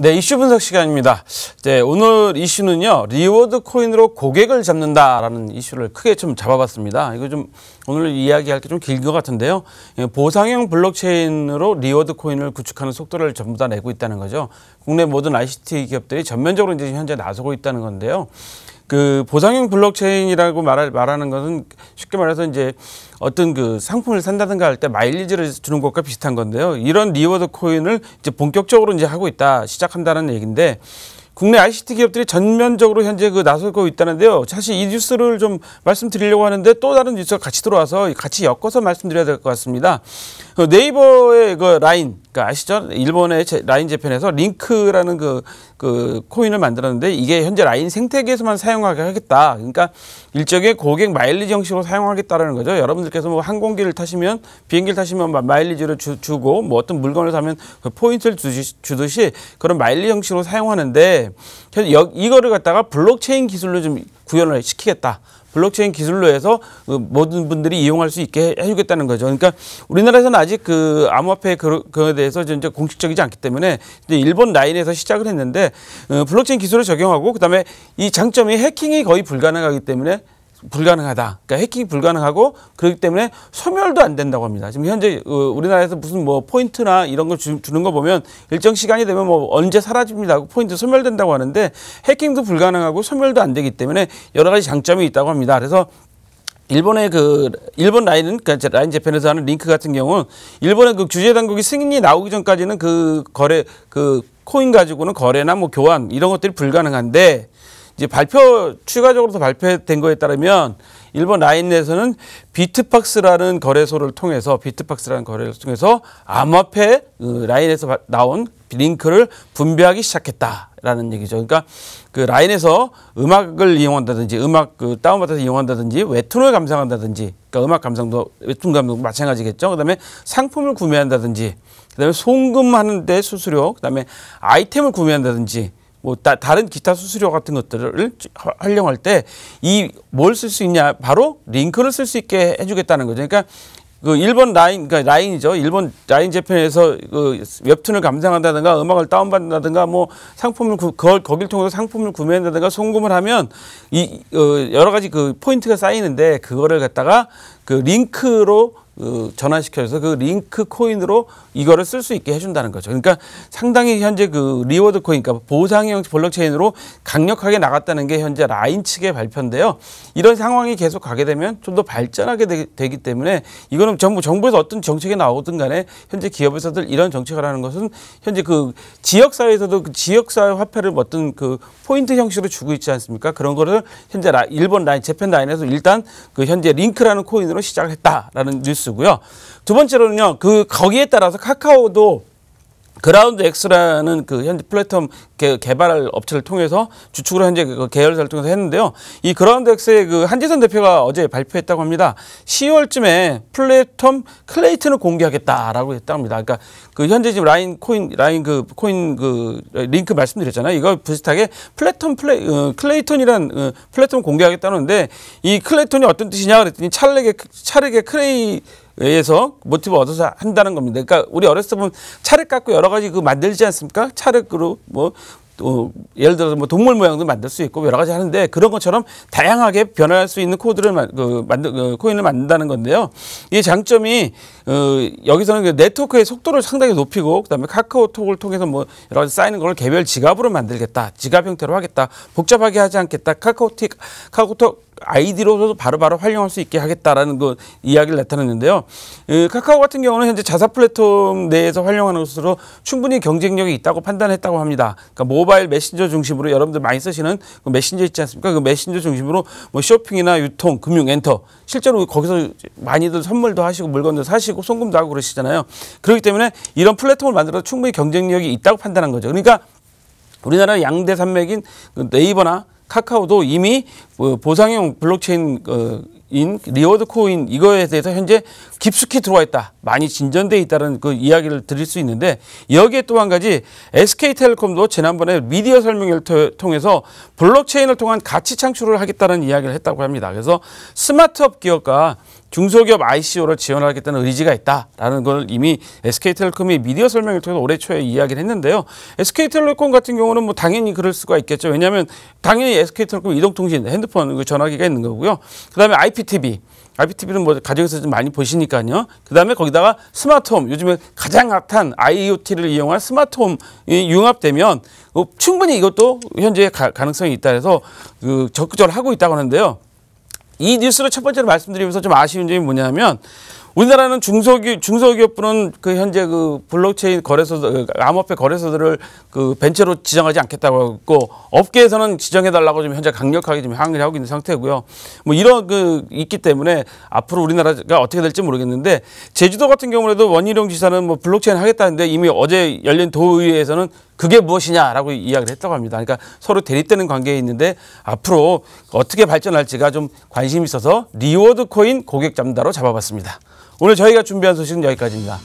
네, 이슈 분석 시간입니다. 네, 오늘 이슈는요, 리워드 코인으로 고객을 잡는다라는 이슈를 크게 좀 잡아봤습니다. 이거 좀 오늘 이야기할 게 좀 길 것 같은데요. 예, 보상형 블록체인으로 리워드 코인을 구축하는 속도를 전부 다 내고 있다는 거죠. 국내 모든 ICT 기업들이 전면적으로 이제 현재 나서고 있다는 건데요. 그 보상형 블록체인이라고 말할, 말하는 것은 쉽게 말해서 이제 어떤 그 상품을 산다든가 할 때 마일리지를 주는 것과 비슷한 건데요. 이런 리워드 코인을 이제 본격적으로 이제 하고 있다, 시작한다는 얘기인데 국내 ICT 기업들이 전면적으로 현재 그 나서고 있다는데요. 사실 이 뉴스를 좀 말씀드리려고 하는데 또 다른 뉴스가 같이 들어와서 같이 엮어서 말씀드려야 될 것 같습니다. 그 네이버의 그 라인 그 아시죠? 일본의 라인 재팬에서 링크라는 그, 그 코인을 만들었는데 이게 현재 라인 생태계에서만 사용하게 하겠다. 그러니까 일종의 고객 마일리지 형식으로 사용하겠다라는 거죠. 여러분들께서 뭐 항공기를 타시면 비행기를 타시면 마일리지를 주, 주고 뭐 어떤 물건을 사면 그 포인트를 주듯 주듯이 그런 마일리지 형식으로 사용하는데 그래서 여, 이거를 갖다가 블록체인 기술로 좀 구현을 시키겠다. 블록체인 기술로 해서 그 모든 분들이 이용할 수 있게 해주겠다는 거죠. 그러니까 우리나라에서는 아직 그 암호화폐 그거에 대해서 이제 공식적이지 않기 때문에 이제 일본 라인에서 시작을 했는데 어, 블록체인 기술을 적용하고 그다음에 이 장점이 해킹이 거의 불가능하기 때문에 불가능하다. 그러니까 해킹이 불가능하고 그렇기 때문에 소멸도 안 된다고 합니다. 지금 현재 어, 우리나라에서 무슨 뭐 포인트나 이런 걸 주, 는거 보면 일정 시간이 되면 뭐 언제 사라집니다 포인트 소멸된다고 하는데 해킹도 불가능하고 소멸도 안 되기 때문에 여러 가지 장점이 있다고 합니다. 그래서 일본의 그 일본 라인은 그러니까 라인 재팬에서 하는 링크 같은 경우 일본의 그 규제 당국이 승인이 나오기 전까지는 그 거래 그 코인 가지고는 거래나 뭐 교환 이런 것들이 불가능한데 이제 발표 추가적으로 더 발표된 거에 따르면 일본 라인 내에서는 비트박스라는 거래소를 통해서 비트박스라는 거래소를 통해서 암호화폐 그 라인에서 나온 링크를 분배하기 시작했다라는 얘기죠. 그러니까 그 라인에서 음악을 이용한다든지 음악 그 다운받아서 이용한다든지 웹툰을 감상한다든지 그러니까 음악 감상도 웹툰 감상도 마찬가지겠죠. 그다음에 상품을 구매한다든지 그다음에 송금하는 데 수수료 그다음에 아이템을 구매한다든지 뭐 다, 다른 기타 수수료 같은 것들을 활용할 때 이 뭘 쓸 수 있냐 바로 링크를 쓸 수 있게 해주겠다는 거죠. 그러니까 그 일본 라인 그러니까 라인이죠. 일본 라인 재팬에서 그 웹툰을 감상한다든가 음악을 다운받는다든가 뭐 상품을 구, 거, 거길 통해서 상품을 구매한다든가 송금을 하면 이 어, 여러 가지 그 포인트가 쌓이는데 그거를 갖다가 그 링크로 그 전환시켜서 그 링크 코인으로 이거를 쓸 수 있게 해준다는 거죠. 그러니까 상당히 현재 그 리워드 코인, 그러니까 보상형 블록체인으로 강력하게 나갔다는 게 현재 라인 측의 발표인데요. 이런 상황이 계속 가게 되면 좀 더 발전하게 되, 기 때문에 이거는 정부 정부에서 어떤 정책이 나오든 간에 현재 기업에서들 이런 정책을 하는 것은 현재 그 지역사회에서도 그 지역사회 화폐를 어떤 그 포인트 형식으로 주고 있지 않습니까? 그런 거를 현재 라, 일본 라인 재팬 라인에서 일단 그 현재 링크라는 코인으로 시작을 했다라는 뉴스. 쓰고요. 두 번째로는요. 그 거기에 따라서 카카오도 그라운드 엑스라는그 현재 플랫폼 개, 발 업체를 통해서 주축으로 현재 그 계열사를 통해서 했는데요. 이 그라운드 엑스의그 한지선 대표가 어제 발표했다고 합니다. 10월쯤에 플랫폼 클레이튼을 공개하겠다라고 했다고 합니다. 그러니까 그 현재 지금 라인 코인 라인 그 코인 그 링크 말씀드렸잖아요. 이거 비슷하게 플랫폼 플레 어, 클레이튼이란 어, 플랫폼 공개하겠다는데 이 클레이턴이 어떤 뜻이냐 그랬더니 찰르게 차르게 크레이 의해서 모티브 얻어서 한다는 겁니다. 그러니까 우리 어렸을 때 보면 차를 깎고 여러 가지 그 만들지 않습니까? 차를 그뭐 또 어, 예를 들어서 뭐 동물 모양도 만들 수 있고 여러 가지 하는데 그런 것처럼 다양하게 변할 수 있는 코드를 그 만들 그 코인을 만든다는 건데요. 이 장점이 어, 여기서는 그 네트워크의 속도를 상당히 높이고 그다음에 카카오톡을 통해서 뭐 여러 가지 쌓이는 걸 개별 지갑으로 만들겠다, 지갑 형태로 하겠다, 복잡하게 하지 않겠다, 카카오틱 카카오톡 아이디로도 바로바로 활용할 수 있게 하겠다라는 그 이야기를 나타냈는데요. 카카오 같은 경우는 현재 자사 플랫폼 내에서 활용하는 것으로 충분히 경쟁력이 있다고 판단했다고 합니다. 그러니까 모바일 모바일 메신저 중심으로 여러분들 많이 쓰시는 그 메신저 있지 않습니까? 그 메신저 중심으로 뭐 쇼핑이나 유통, 금융, 엔터 실제로 거기서 많이들 선물도 하시고 물건도 사시고 송금도 하고 그러시잖아요. 그렇기 때문에 이런 플랫폼을 만들어서 충분히 경쟁력이 있다고 판단한 거죠. 그러니까 우리나라 양대 산맥인 그 네이버나 카카오도 이미 뭐 보상형 블록체인 그인 리워드 코인 이거에 대해서 현재 깊숙이 들어와 있다. 많이 진전돼 있다는 그 이야기를 드릴 수 있는데 여기에 또 한 가지 SK텔레콤도 지난번에 미디어 설명회를 통해서 블록체인을 통한 가치 창출을 하겠다는 이야기를 했다고 합니다. 그래서 스마트업 기업과 중소기업 ICO를 지원하겠다는 의지가 있다라는 걸 이미 SK텔레콤이 미디어 설명을 통해서 올해 초에 이야기를 했는데요. SK텔레콤 같은 경우는 뭐 당연히 그럴 수가 있겠죠. 왜냐하면 당연히 SK텔레콤 이동통신, 핸드폰, 그 전화기가 있는 거고요. 그다음에 IPTV. IPTV는 뭐 가정에서 좀 많이 보시니까요. 그다음에 거기다가 스마트홈 요즘에 가장 핫한 IoT를 이용한 스마트홈이 융합되면 뭐 충분히 이것도 현재 가, 능성이 있다 해서 그 적극적으로 하고 있다고 하는데요. 이 뉴스를 첫 번째로 말씀드리면서 좀 아쉬운 점이 뭐냐면 우리나라는 중소기 중소기업부는 그 현재 그 블록체인 거래소 그 암호화폐 거래소들을 그 벤처로 지정하지 않겠다고 했고 업계에서는 지정해 달라고 지금 현재 강력하게 지금 항의를 하고 있는 상태고요. 뭐 이런 그 있기 때문에 앞으로 우리나라가 어떻게 될지 모르겠는데 제주도 같은 경우에도 원희룡 지사는 뭐 블록체인 하겠다는데 이미 어제 열린 도의회에서는 그게 무엇이냐라고 이야기를 했다고 합니다. 그러니까 서로 대립되는 관계에 있는데 앞으로 어떻게 발전할지가 좀 관심이 있어서 리워드 코인 고객 잠다로 잡아봤습니다. 오늘 저희가 준비한 소식은 여기까지입니다.